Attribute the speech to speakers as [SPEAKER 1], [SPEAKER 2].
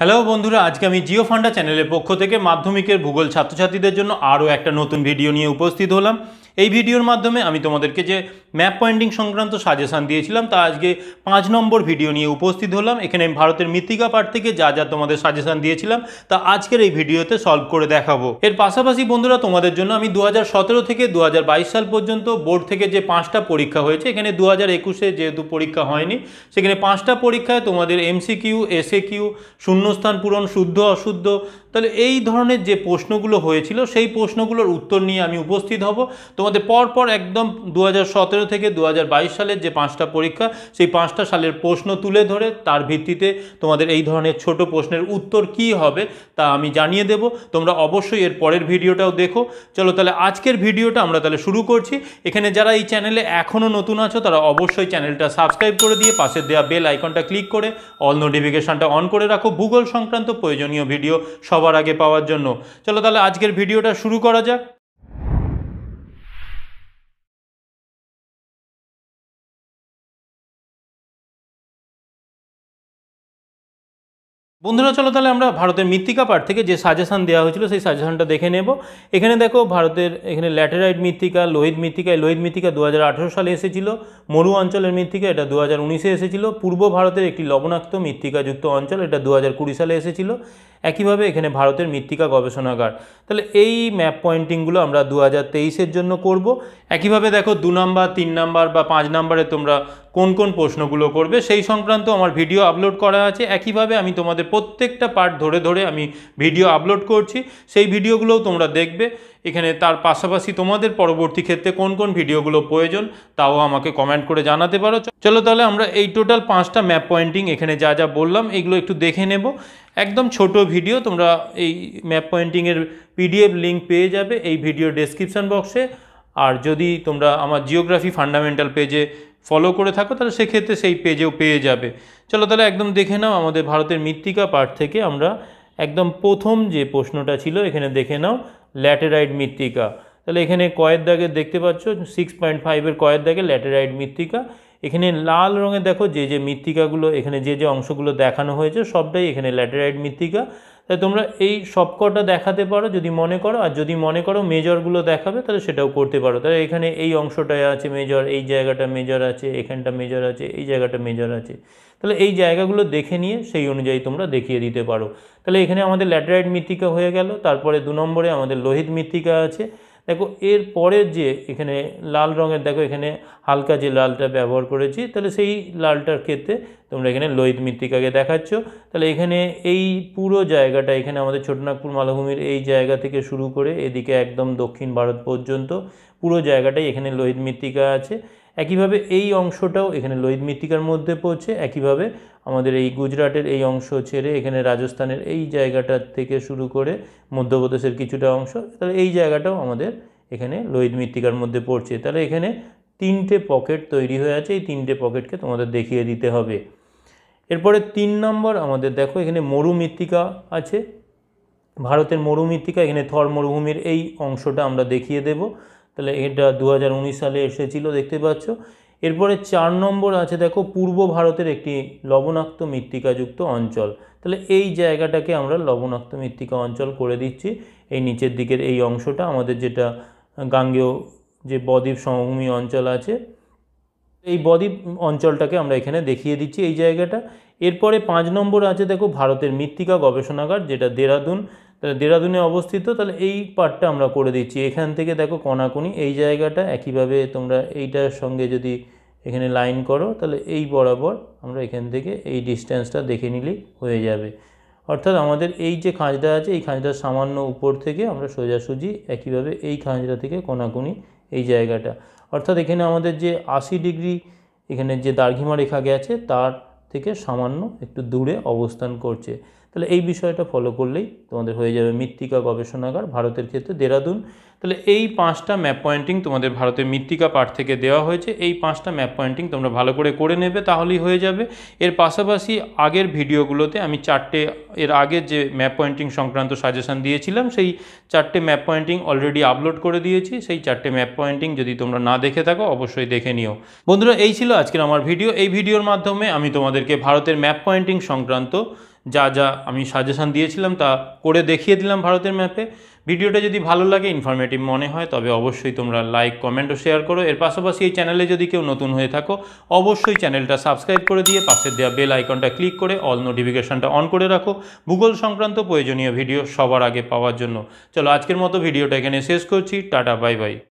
[SPEAKER 1] hello বন্ধুরা আজকে আমি জিও ফান্ডা চ্যানেলের পক্ষ থেকে মাধ্যমিকের ভূগোল ছাত্রছাত্রীদের জন্য আরও একটা নতুন ভিডিও নিয়ে উপস্থিত হলাম এই ভিডিওর মাধ্যমে আমি তোমাদেরকে যে ম্যাপ পয়েন্টিং সংক্রান্ত সাজেশান দিয়েছিলাম তা আজকে পাঁচ নম্বর ভিডিও নিয়ে উপস্থিত হলাম এখানে ভারতের মৃত্তিকা পাঠ থেকে যা যা তোমাদের সাজেশান দিয়েছিলাম তা আজকের এই ভিডিওতে সলভ করে দেখাবো এর পাশাপাশি বন্ধুরা তোমাদের জন্য আমি দু থেকে দু সাল পর্যন্ত বোর্ড থেকে যে পাঁচটা পরীক্ষা হয়েছে এখানে দু হাজার একুশে যেহেতু পরীক্ষা হয়নি সেখানে পাঁচটা পরীক্ষায় তোমাদের এমসিকিউ এসএ কিউ শূন্যস্থান পূরণ শুদ্ধ অশুদ্ধ তাহলে এই ধরনের যে প্রশ্নগুলো হয়েছিল সেই প্রশ্নগুলোর উত্তর নিয়ে আমি উপস্থিত হব তোমাদের পরপর একদম দু থেকে দু সালের যে পাঁচটা পরীক্ষা সেই পাঁচটা সালের প্রশ্ন তুলে ধরে তার ভিত্তিতে তোমাদের এই ধরনের ছোট প্রশ্নের উত্তর কি হবে তা আমি জানিয়ে দেব তোমরা অবশ্যই এর পরের ভিডিওটাও দেখো চলো তাহলে আজকের ভিডিওটা আমরা তাহলে শুরু করছি এখানে যারা এই চ্যানেলে এখনও নতুন আছো তারা অবশ্যই চ্যানেলটা সাবস্ক্রাইব করে দিয়ে পাশে দেওয়া বেল আইকনটা ক্লিক করে অল নোটিফিকেশানটা অন করে রাখো ভূগোল সংক্রান্ত প্রয়োজনীয় ভিডিও সব সবার আগে পাওয়ার জন্য চলো তাহলে আজকের ভিডিওটা শুরু করা যাক বন্ধুরা চলো তাহলে আমরা ভারতের মৃত্তিকা পাঠ থেকে যে সাজেশান দেওয়া হয়েছিল সেই সাজেশানটা দেখে নেব এখানে দেখো ভারতের এখানে ল্যাটেরাইট মৃত্তিকা লোহিত মৃত্তিকা লোহিত মৃত্তিকা দু সালে এসেছিল মরু অঞ্চলের মৃত্তিকা এটা দু হাজার উনিশে এসেছিল পূর্ব ভারতের একটি লবণাক্ত মৃত্তিকাযুক্ত অঞ্চল এটা দু সালে এসেছিল একইভাবে এখানে ভারতের মৃত্তিকা গবেষণাগার তাহলে এই ম্যাপ পয়েন্টিংগুলো আমরা দু হাজার তেইশের জন্য করব একইভাবে দেখো দু নম্বর তিন নম্বর বা পাঁচ নম্বরে তোমরা কোন কোন প্রশ্নগুলো করবে সেই সংক্রান্ত আমার ভিডিও আপলোড করা আছে একইভাবে আমি তোমাদের প্রত্যেকটা পার্ট ধরে ধরে আমি ভিডিও আপলোড করছি সেই ভিডিওগুলোও তোমরা দেখবে এখানে তার পাশাপাশি তোমাদের পরবর্তী ক্ষেত্রে কোন কোন ভিডিওগুলো প্রয়োজন তাও আমাকে কমেন্ট করে জানাতে পারো চলো তাহলে আমরা এই টোটাল পাঁচটা ম্যাপ পয়েন্টিং এখানে যা যা বললাম এগুলো একটু দেখে নেব একদম ছোট ভিডিও তোমরা এই ম্যাপ পয়েন্টিংয়ের পিডিএফ লিঙ্ক পেয়ে যাবে এই ভিডিও ডেসক্রিপশান বক্সে আর যদি তোমরা আমার জিওগ্রাফি ফান্ডামেন্টাল পেজে ফলো করে থাকো তাহলে সেক্ষেত্রে সেই পেজেও পেয়ে যাবে চলো তাহলে একদম দেখে নাও আমাদের ভারতের মৃত্তিকা পাঠ থেকে আমরা একদম প্রথম যে প্রশ্নটা ছিল এখানে দেখে নাও ল্যাটেরাইট মৃত্তিকা তাহলে এখানে কয়ের দাগে দেখতে পাচ্ছ সিক্স পয়েন্ট ফাইভের কয়ের দাগে ল্যাটেরাইট মৃত্তিকা এখানে লাল রঙে দেখো যে যে মৃত্তিকাগুলো এখানে যে যে অংশগুলো দেখানো হয়েছে সবটাই এখানে ল্যাটেরাইট মৃত্তিকা তাই তোমরা এই সবকটা দেখাতে পারো যদি মনে করো আর যদি মনে করো মেজরগুলো দেখাবে তাহলে সেটাও করতে পারো তাহলে এখানে এই অংশটায় আছে মেজর এই জায়গাটা মেজর আছে এখানটা মেজর আছে এই জায়গাটা মেজর আছে তাহলে এই জায়গাগুলো দেখে নিয়ে সেই অনুযায়ী তোমরা দেখিয়ে দিতে পারো তাহলে এখানে আমাদের ল্যাটেরাইট মৃত্তিকা হয়ে গেল তারপরে দু নম্বরে আমাদের লোহিত মৃত্তিকা আছে দেখো এর যে এখানে লাল রঙের দেখো এখানে হালকা যে লালটা ব্যবহার করেছি তাহলে সেই লালটার ক্ষেত্রে তোমরা এখানে লোহিত মৃত্তিকাকে দেখাচ্ছ তাহলে এখানে এই পুরো জায়গাটা এখানে আমাদের ছোটনাগপুর মালভূমির এই জায়গা থেকে শুরু করে এদিকে একদম দক্ষিণ ভারত পর্যন্ত পুরো জায়গাটাই এখানে লোহিত মৃত্তিকা আছে একইভাবে এই অংশটাও এখানে লোহিত মৃত্তিকার মধ্যে পড়ছে একইভাবে আমাদের এই গুজরাটের এই অংশ ছেড়ে এখানে রাজস্থানের এই জায়গাটার থেকে শুরু করে মধ্যপ্রদেশের কিছুটা অংশ তাহলে এই জায়গাটাও আমাদের এখানে লোহিত মৃত্তিকার মধ্যে পড়ছে তাহলে এখানে তিনটে পকেট তৈরি হয়ে আছে এই তিনটে পকেটকে তোমাদের দেখিয়ে দিতে হবে এরপরে তিন নম্বর আমাদের দেখো এখানে মরু মৃত্তিকা আছে ভারতের মরু মৃত্তিকা এখানে থর মরুভূমির এই অংশটা আমরা দেখিয়ে দেব তাহলে এটা দু সালে এসেছিল দেখতে পাচ্ছ এরপরে চার নম্বর আছে দেখো পূর্ব ভারতের একটি লবণাক্ত মৃত্তিকাযুক্ত অঞ্চল তাহলে এই জায়গাটাকে আমরা লবণাক্ত মৃত্তিকা অঞ্চল করে দিচ্ছি এই নিচের দিকের এই অংশটা আমাদের যেটা গাঙ্গেয় যে বদ্বীপ সমভূমি অঞ্চল আছে এই বদ্বীপ অঞ্চলটাকে আমরা এখানে দেখিয়ে দিচ্ছি এই জায়গাটা এরপরে পাঁচ নম্বর আছে দেখো ভারতের মৃত্তিকা গবেষণাগার যেটা দেরাদুন দেরাদুনে অবস্থিত তাহলে এই পার্টটা আমরা করে দিচ্ছি এখান থেকে দেখো কণাকুনি এই জায়গাটা একইভাবে তোমরা এইটার সঙ্গে যদি এখানে লাইন করো তাহলে এই বরাবর আমরা এখান থেকে এই ডিস্ট্যান্সটা দেখে নিলেই হয়ে যাবে অর্থাৎ আমাদের এই যে খাঁজটা আছে এই খাঁজটার সামান্য উপর থেকে আমরা সোজাসুজি একইভাবে এই খাঁজটা থেকে কণাকুনি এই জায়গাটা অর্থাৎ এখানে আমাদের যে আশি ডিগ্রি এখানে যে দার্ঘিমা রেখা গেছে তার থেকে সামান্য একটু দূরে অবস্থান করছে তাহলে এই বিষয়টা ফলো করলেই তোমাদের হয়ে যাবে মৃত্তিকা গবেষণাগার ভারতের ক্ষেত্রে দেরাদুন তাহলে এই পাঁচটা ম্যাপ পয়েন্টিং তোমাদের ভারতের মৃত্তিকা পাঠ থেকে দেওয়া হয়েছে এই পাঁচটা ম্যাপ পয়েন্টিং তোমরা ভালো করে করে নেবে তাহলেই হয়ে যাবে এর পাশাপাশি আগের ভিডিওগুলোতে আমি চারটে এর আগে যে ম্যাপ পয়েন্টিং সংক্রান্ত সাজেশান দিয়েছিলাম সেই চারটে ম্যাপ পয়েন্টিং অলরেডি আপলোড করে দিয়েছি সেই চারটে ম্যাপ পয়েন্টিং যদি তোমরা না দেখে থাকো অবশ্যই দেখে নিও বন্ধুরা এই ছিল আজকের আমার ভিডিও এই ভিডিওর মাধ্যমে আমি তোমাদেরকে ভারতের ম্যাপ পয়েন্টিং সংক্রান্ত যা যা আমি সাজেশান দিয়েছিলাম তা করে দেখিয়ে দিলাম ভারতের ম্যাপে ভিডিওটা যদি ভালো লাগে ইনফরমেটিভ মনে হয় তবে অবশ্যই তোমরা লাইক কমেন্ট ও শেয়ার করো এর পাশাপাশি এই চ্যানেলে যদি কেউ নতুন হয়ে থাকো অবশ্যই চ্যানেলটা সাবস্ক্রাইব করে দিয়ে পাশে দেওয়া বেল আইকনটা ক্লিক করে অল নোটিফিকেশানটা অন করে রাখো ভূগোল সংক্রান্ত প্রয়োজনীয় ভিডিও সবার আগে পাওয়ার জন্য চলো আজকের মতো ভিডিওটা এখানে শেষ করছি টাটা বাই বাই